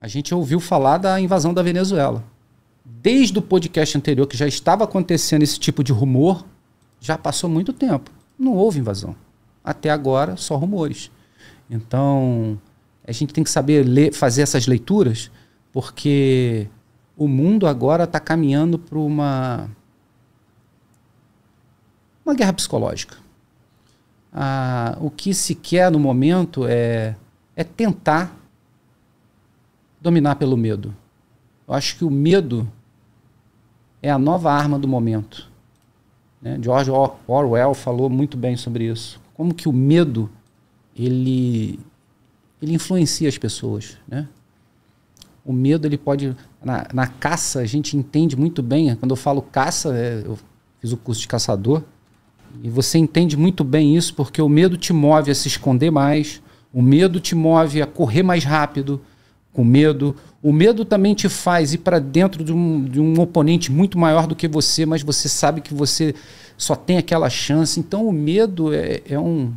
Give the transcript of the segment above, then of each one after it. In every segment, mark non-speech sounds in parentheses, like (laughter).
a gente ouviu falar da invasão da Venezuela. Desde o podcast anterior, que já estava acontecendo esse tipo de rumor, já passou muito tempo. Não houve invasão. Até agora, só rumores. Então, a gente tem que saber ler, fazer essas leituras, porque o mundo agora está caminhando para uma, uma guerra psicológica. Ah, o que se quer no momento é, é tentar dominar pelo medo. Eu acho que o medo é a nova arma do momento. Né? George Orwell falou muito bem sobre isso. Como que o medo ele ele influencia as pessoas, né? O medo ele pode na, na caça a gente entende muito bem. Quando eu falo caça, é, eu fiz o curso de caçador e você entende muito bem isso porque o medo te move a se esconder mais, o medo te move a correr mais rápido, com medo. O medo também te faz ir para dentro de um, de um oponente muito maior do que você, mas você sabe que você só tem aquela chance. Então o medo é, é um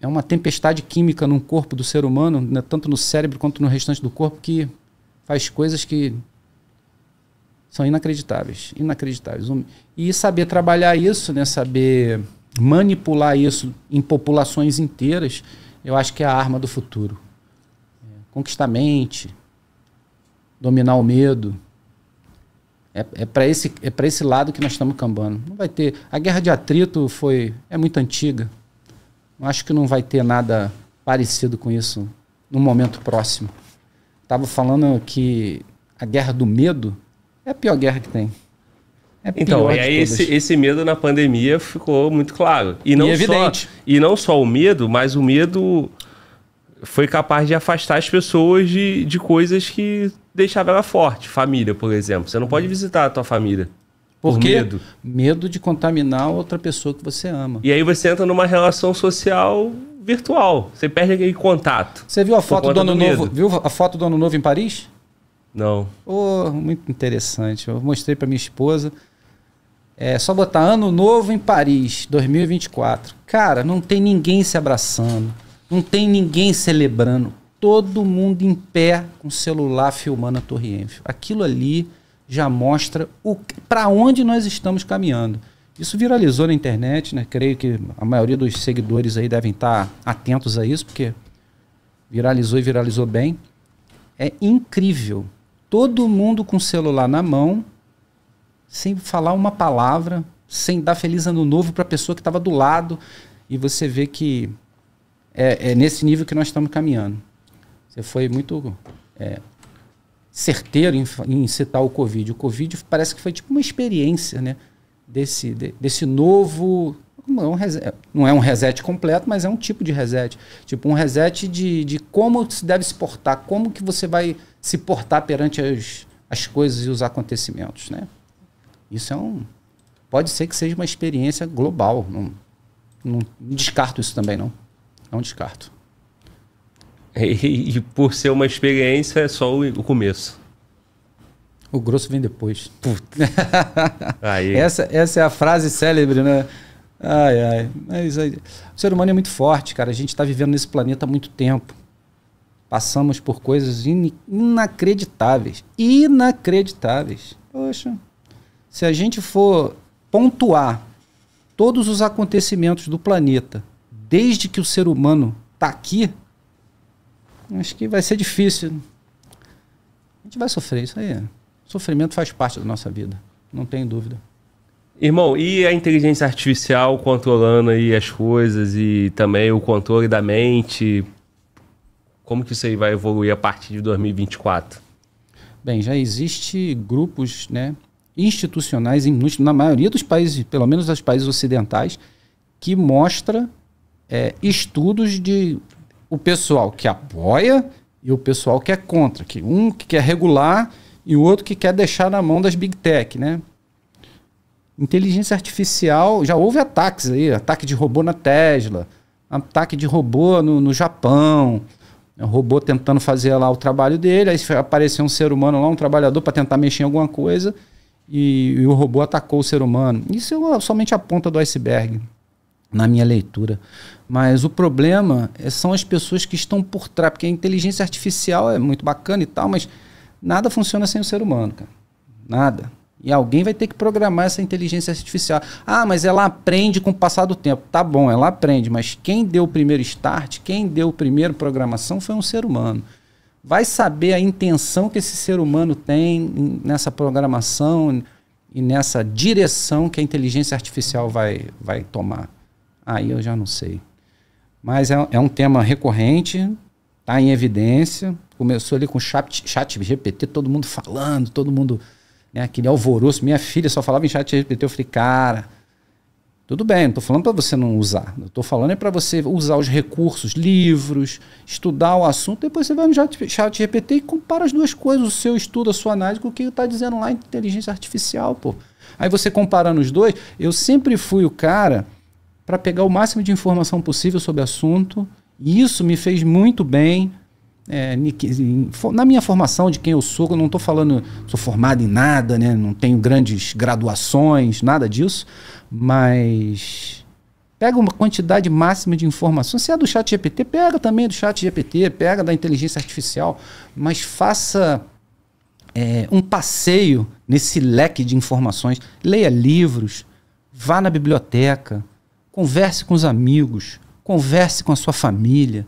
é uma tempestade química no corpo do ser humano, né, tanto no cérebro quanto no restante do corpo, que faz coisas que são inacreditáveis, inacreditáveis. E saber trabalhar isso, né, saber manipular isso em populações inteiras, eu acho que é a arma do futuro conquistar a mente, dominar o medo. É, é para esse, é esse lado que nós estamos cambando. Não vai ter. A guerra de atrito foi é muito antiga. Acho que não vai ter nada parecido com isso num momento próximo. Estava falando que a guerra do medo é a pior guerra que tem. É então, é esse, esse, medo na pandemia ficou muito claro. E não e é evidente. Só, e não só o medo, mas o medo foi capaz de afastar as pessoas de, de coisas que deixavam ela forte. Família, por exemplo. Você não pode visitar a tua família. Por, por medo. Medo de contaminar outra pessoa que você ama. E aí você entra numa relação social virtual. Você perde aquele contato. Você viu a foto do ano do novo? Viu a foto do ano novo em Paris? Não. Oh, muito interessante. Eu mostrei para minha esposa. É só botar ano novo em Paris, 2024. Cara, não tem ninguém se abraçando. Não tem ninguém celebrando. Todo mundo em pé com celular filmando a Torre Eiffel. Aquilo ali já mostra para onde nós estamos caminhando. Isso viralizou na internet, né? Creio que a maioria dos seguidores aí devem estar atentos a isso, porque viralizou e viralizou bem. É incrível. Todo mundo com celular na mão, sem falar uma palavra, sem dar feliz ano novo para a pessoa que estava do lado. E você vê que é, é, nesse nível que nós estamos caminhando. Você foi muito é, certeiro em, em, citar o Covid. O Covid parece que foi tipo uma experiência, né? Desse, de, desse novo. Não é, um reset, não é um reset completo, mas é um tipo de reset. Tipo um reset de, de como se deve se portar, como que você vai se portar perante as, as coisas e os acontecimentos, né? Isso é um. Pode ser que seja uma experiência global. Não, não descarto isso também, não não é descarto. É, e, e por ser uma experiência, é só o, o começo. O grosso vem depois. Puta. (laughs) Aí. Essa, essa é a frase célebre, né? Ai, ai. Mas o ser humano é muito forte, cara. A gente está vivendo nesse planeta há muito tempo. Passamos por coisas in inacreditáveis. Inacreditáveis. Poxa. Se a gente for pontuar todos os acontecimentos do planeta desde que o ser humano está aqui, acho que vai ser difícil. A gente vai sofrer, isso aí. É, sofrimento faz parte da nossa vida, não tem dúvida. Irmão, e a inteligência artificial controlando aí as coisas e também o controle da mente? Como que isso aí vai evoluir a partir de 2024? Bem, já existe grupos, né, institucionais na maioria dos países, pelo menos dos países ocidentais, que mostra é, estudos de o pessoal que apoia e o pessoal que é contra, que um que quer regular e o outro que quer deixar na mão das big tech, né? Inteligência artificial, já houve ataques aí, ataque de robô na Tesla, ataque de robô no, no Japão, né? robô tentando fazer lá o trabalho dele, aí apareceu um ser humano lá, um trabalhador para tentar mexer em alguma coisa e, e, o robô atacou o ser humano. Isso é somente a ponta do iceberg na minha leitura. Mas o problema é, são as pessoas que estão por trás, porque a inteligência artificial é muito bacana e tal, mas nada funciona sem o ser humano, cara. Nada. E alguém vai ter que programar essa inteligência artificial. Ah, mas ela aprende com o passar do tempo. Tá bom, ela aprende, mas quem deu o primeiro start, quem deu o primeiro programação foi um ser humano. Vai saber a intenção que esse ser humano tem nessa programação e nessa direção que a inteligência artificial vai, vai tomar aí eu já não sei. Mas é, é um tema recorrente, está em evidência. Começou ali com chat, chat GPT, todo mundo falando, todo mundo. Né, aquele alvoroço. Minha filha só falava em chat GPT. Eu falei, cara, tudo bem, não estou falando para você não usar. Eu estou falando é para você usar os recursos, livros, estudar o assunto. Depois você vai no chat, chat GPT e compara as duas coisas, o seu estudo, a sua análise, com o que está dizendo lá em inteligência artificial, pô. Aí você comparando os dois, eu sempre fui o cara para pegar o máximo de informação possível sobre o assunto. E isso me fez muito bem. É, na minha formação de quem eu sou, eu não estou falando, sou formado em nada, né? não tenho grandes graduações, nada disso, mas pega uma quantidade máxima de informação. Se é do chat GPT, pega também do chat GPT, pega da inteligência artificial, mas faça é, um passeio nesse leque de informações. Leia livros, vá na biblioteca, Converse com os amigos, converse com a sua família,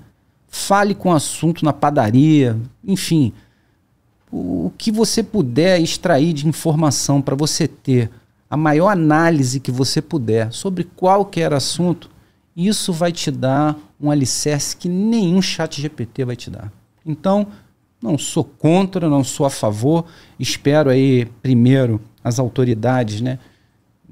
fale com o assunto na padaria, enfim. O, que você puder extrair de informação para você ter a maior análise que você puder sobre qualquer assunto, isso vai te dar um alicerce que nenhum chat GPT vai te dar. Então, não sou contra, não sou a favor, espero aí primeiro as autoridades, né?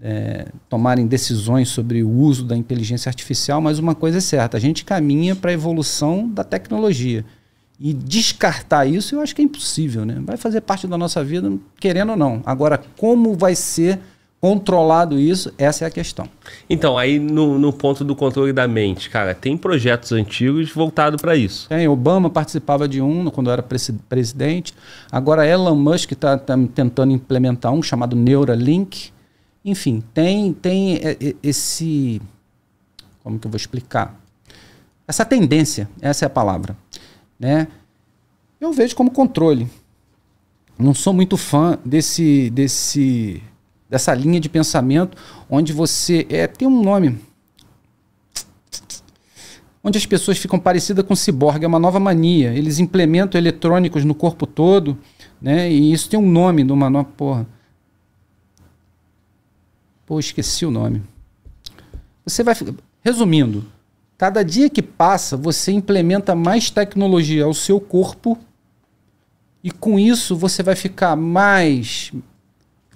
é, tomarem decisões sobre o uso da inteligência artificial, mas uma coisa é certa: a gente caminha para a evolução da tecnologia. E descartar isso eu acho que é impossível, né? Vai fazer parte da nossa vida, querendo ou não. Agora, como vai ser controlado isso, essa é a questão. Então, aí no, no ponto do controle da mente, cara, tem projetos antigos voltados para isso. Tem, Obama participava de um quando era presidente. Agora Elon Musk está tá tentando implementar um chamado Neuralink, enfim, tem, tem é, é, esse. Como que eu vou explicar? Essa tendência, essa é a palavra. Né? Eu vejo como controle. Não sou muito fã desse, desse, dessa linha de pensamento onde você. É, tem um nome onde as pessoas ficam parecidas com ciborgue, é uma nova mania. Eles implementam eletrônicos no corpo todo, né? E isso tem um nome uma nova porra. Pô, esqueci o nome. Você vai. Resumindo, cada dia que passa, você implementa mais tecnologia ao seu corpo e com isso você vai ficar mais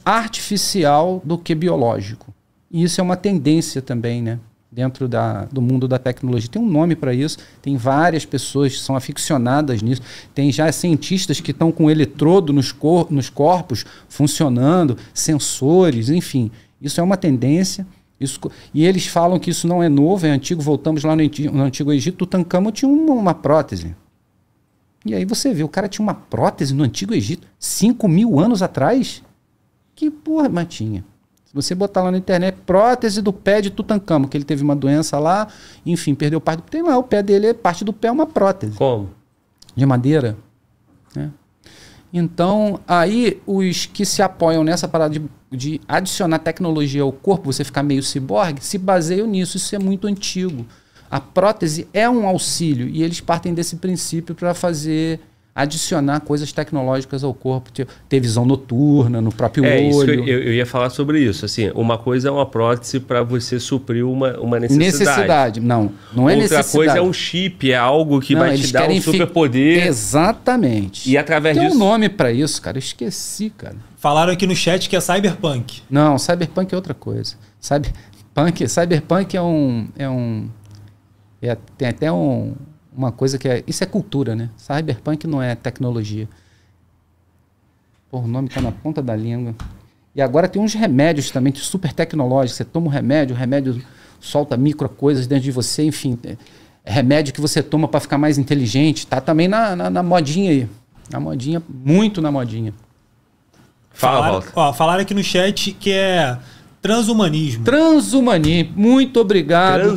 artificial do que biológico. E isso é uma tendência também, né? Dentro da, do mundo da tecnologia. Tem um nome para isso, tem várias pessoas que são aficionadas nisso, tem já cientistas que estão com eletrodo nos, cor nos corpos funcionando, sensores, enfim. Isso é uma tendência. Isso, e eles falam que isso não é novo, é antigo. Voltamos lá no, no Antigo Egito, Tutankhamon tinha uma, uma, prótese. E aí você vê, o cara tinha uma prótese no Antigo Egito, 5 mil anos atrás? Que porra, mas tinha. Se você botar lá na internet, prótese do pé de Tutankhamon, que ele teve uma doença lá, enfim, perdeu parte do pé. Tem lá, o pé dele, parte do pé é uma prótese. Como? De madeira. Né? Então, aí os que se apoiam nessa parada de, de adicionar tecnologia ao corpo, você ficar meio ciborgue, se baseiam nisso. Isso é muito antigo. A prótese é um auxílio e eles partem desse princípio para fazer adicionar coisas tecnológicas ao corpo, ter, ter visão noturna no próprio é, olho. Eu, eu, ia falar sobre isso. Assim, uma coisa é uma prótese para você suprir uma, uma necessidade. Necessidade, não. Não é Outra necessidade. Outra coisa é um chip, é algo que não, vai te dar um superpoder. Fi... Exatamente. E através Tem disso... Tem um nome para isso, cara. esqueci, cara. Falaram aqui no chat que é cyberpunk. Não, cyberpunk é outra coisa. Cyber... Punk, cyberpunk é um... É um é, tem até um, uma coisa que é. Isso é cultura, né? Cyberpunk não é tecnologia. Porra, o nome tá na ponta da língua. E agora tem uns remédios também super tecnológicos. Você toma um remédio, o remédio solta micro coisas dentro de você, enfim. É, é remédio que você toma para ficar mais inteligente. Tá também na, na, na, modinha aí. Na modinha, muito na modinha. Fala, falaram, ó, falaram aqui no chat que é Transhumanismo. Transhumanismo. Muito obrigado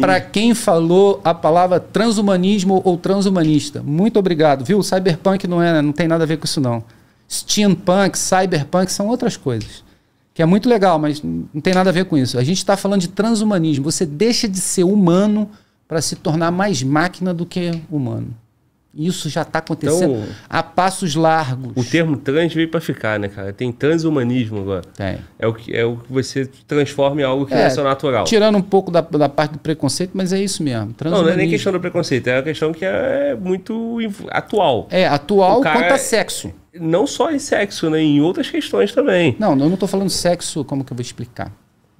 para quem falou a palavra transhumanismo ou transhumanista. Muito obrigado, viu? Cyberpunk não é, não tem nada a ver com isso não. Steampunk, cyberpunk são outras coisas. Que é muito legal, mas não tem nada a ver com isso. A gente está falando de transhumanismo. Você deixa de ser humano para se tornar mais máquina do que humano. Isso já está acontecendo então, a passos largos. O termo trans veio para ficar, né, cara? Tem transhumanismo agora. Tem. É o que, é o que você transforma em algo que é, é natural. Tirando um pouco da, da parte do preconceito, mas é isso mesmo. Não, não é nem questão do preconceito, é uma questão que é, é muito atual. É, atual quanto a é sexo. Não só em sexo, né? Em outras questões também. Não, eu não estou falando sexo, como que eu vou explicar?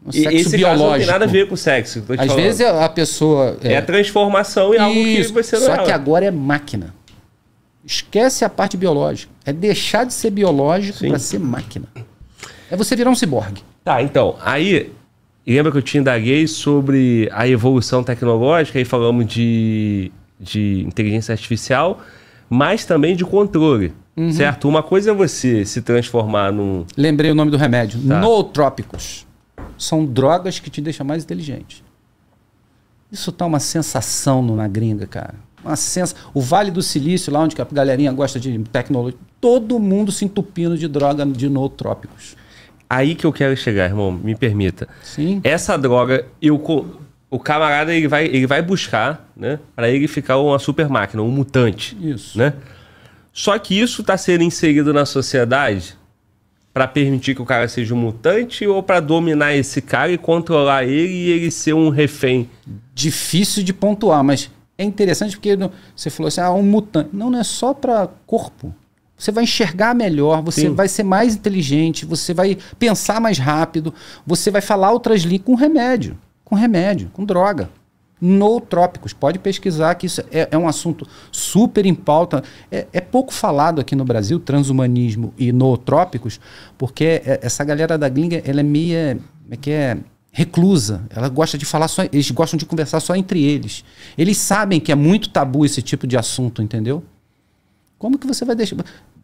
Um e sexo esse biológico. não tem nada a ver com sexo. Às falando. vezes é a pessoa. É, é a transformação em algo que você não Só é. que agora é máquina. Esquece a parte biológica. É deixar de ser biológico para ser máquina. É você virar um ciborgue. Tá, então. Aí, lembra que eu te indaguei sobre a evolução tecnológica e falamos de, de inteligência artificial, mas também de controle. Uhum. Certo? Uma coisa é você se transformar num. Lembrei o nome do remédio: tá. nootrópicos são drogas que te deixam mais inteligente. Isso tá uma sensação na gringa, cara. Uma sensa... O Vale do Silício, lá onde a galerinha gosta de tecnologia, todo mundo se entupindo de droga de nootrópicos. Aí que eu quero chegar, irmão, me permita. Sim. Essa droga, eu, o camarada ele vai, ele vai buscar, né? Para ele ficar uma super máquina, um mutante. Isso. Né? Só que isso está sendo inserido na sociedade para permitir que o cara seja um mutante ou para dominar esse cara e controlar ele e ele ser um refém? Difícil de pontuar, mas é interessante porque você falou assim, ah, um mutante. Não, não é só para corpo. Você vai enxergar melhor, você Sim. vai ser mais inteligente, você vai pensar mais rápido, você vai falar outras línguas com remédio, com remédio, com droga nootrópicos. Pode pesquisar que isso é, é um assunto super em pauta. É, é, pouco falado aqui no Brasil, transhumanismo e nootrópicos, porque é, essa galera da gringa, ela é meia... Como é que é? reclusa. Ela gosta de falar só, eles gostam de conversar só entre eles. Eles sabem que é muito tabu esse tipo de assunto, entendeu? Como que você vai deixar?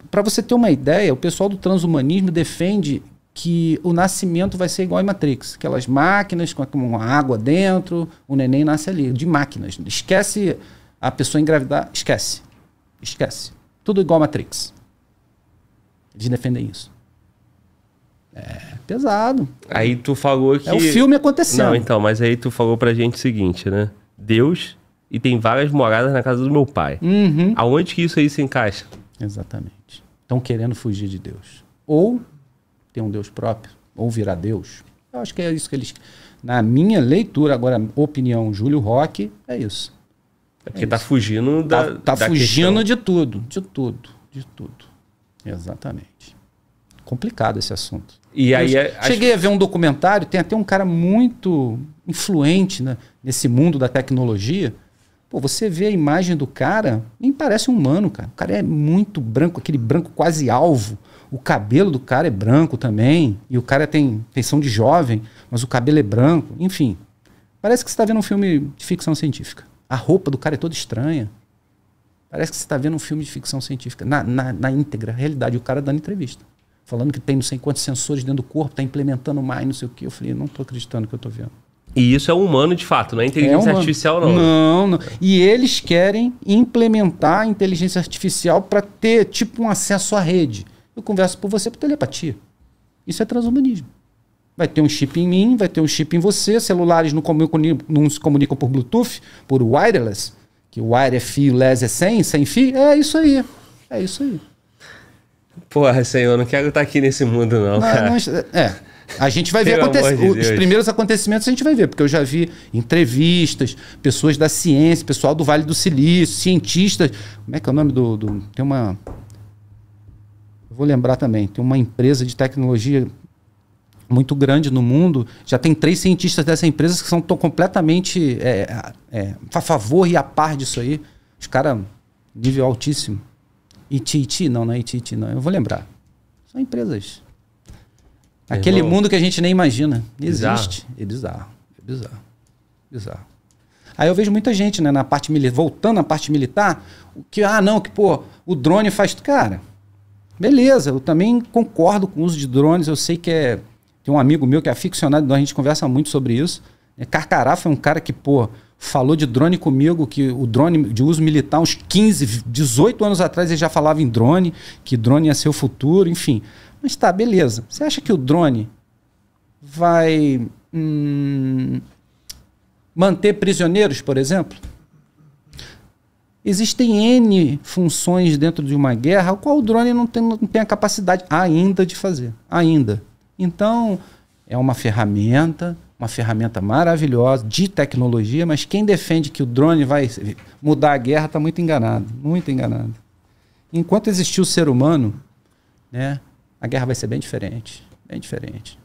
Para você ter uma ideia, o pessoal do transhumanismo defende que o nascimento vai ser igual em Matrix, aquelas máquinas com, uma água dentro, o neném nasce ali, de máquinas. Esquece a pessoa engravidar, esquece. Esquece. Tudo igual a Matrix. Eles defendem isso. É pesado. Aí tu falou que. É o filme acontecendo. Não, então, mas aí tu falou pra gente o seguinte, né? Deus e tem várias moradas na casa do meu pai. Uhum. Aonde que isso aí se encaixa? Exatamente. Estão querendo fugir de Deus. Ou ter um Deus próprio, ou virar Deus. Eu acho que é isso que eles. Na minha leitura, agora, opinião, Júlio Roque, é isso. É porque é tá fugindo da. Tá, tá da fugindo questão. de tudo, de tudo, de tudo. Exatamente. Complicado esse assunto. E aí, é, cheguei a ver um documentário, tem até um cara muito influente né, nesse mundo da tecnologia. Pô, você vê a imagem do cara, nem parece humano, cara. O cara é muito branco, aquele branco quase alvo. O cabelo do cara é branco também, e o cara tem feição de jovem, mas o cabelo é branco, enfim. Parece que você está vendo um filme de ficção científica. A roupa do cara é toda estranha. Parece que você está vendo um filme de ficção científica. Na, na, na íntegra, na realidade, o cara dando entrevista. Falando que tem não sei quantos sensores dentro do corpo, está implementando mais, não sei o quê. Eu falei, não estou acreditando no que eu estou vendo. E isso é humano de fato, não é, é inteligência é artificial, não. Não, não. E eles querem implementar a inteligência artificial para ter, tipo, um acesso à rede eu converso por você por telepatia. Isso é transhumanismo. Vai ter um chip em mim, vai ter um chip em você, celulares não, comunicam, não se comunicam por Bluetooth, por wireless, que o wire é fio, laser é sem, sem fio, é isso aí. É isso aí. Porra, senhor, não quero estar aqui nesse mundo, não. não cara. é. A gente vai ver aconte... de os primeiros acontecimentos a gente vai ver, porque eu já vi entrevistas, pessoas da ciência, pessoal do Vale do Silício, cientistas. Como é que é o nome do. do... Tem uma vou lembrar também, tem uma empresa de tecnologia muito grande no mundo, já tem três cientistas dessa empresa que são completamente é, é, é, a favor e a par disso aí. Os caras, nível altíssimo. Iti, não, não é Iti, não, eu vou lembrar. São empresas. Aquele Irmão. mundo que a gente nem imagina. Existe. Bizarro. É bizarro. É bizarro. Bizarro. Aí eu vejo muita gente, né, na parte militar, voltando à parte militar, que, ah, não, que, pô, o drone faz. Cara, Beleza, eu também concordo com o uso de drones. Eu sei que é. Tem um amigo meu que é aficionado, então a gente conversa muito sobre isso. É, Carcará foi um cara que, pô, falou de drone comigo, que o drone de uso militar, uns 15, 18 anos atrás, ele já falava em drone, que drone ia ser o futuro, enfim. Mas tá, beleza. Você acha que o drone vai hum, manter prisioneiros, por exemplo? Existem N funções dentro de uma guerra, qual o drone não tem, não tem a capacidade ainda de fazer. Ainda. Então, é uma ferramenta, uma ferramenta maravilhosa de tecnologia, mas quem defende que o drone vai mudar a guerra está muito enganado. Muito enganado. Enquanto existir o ser humano, né, a guerra vai ser bem diferente. Bem diferente.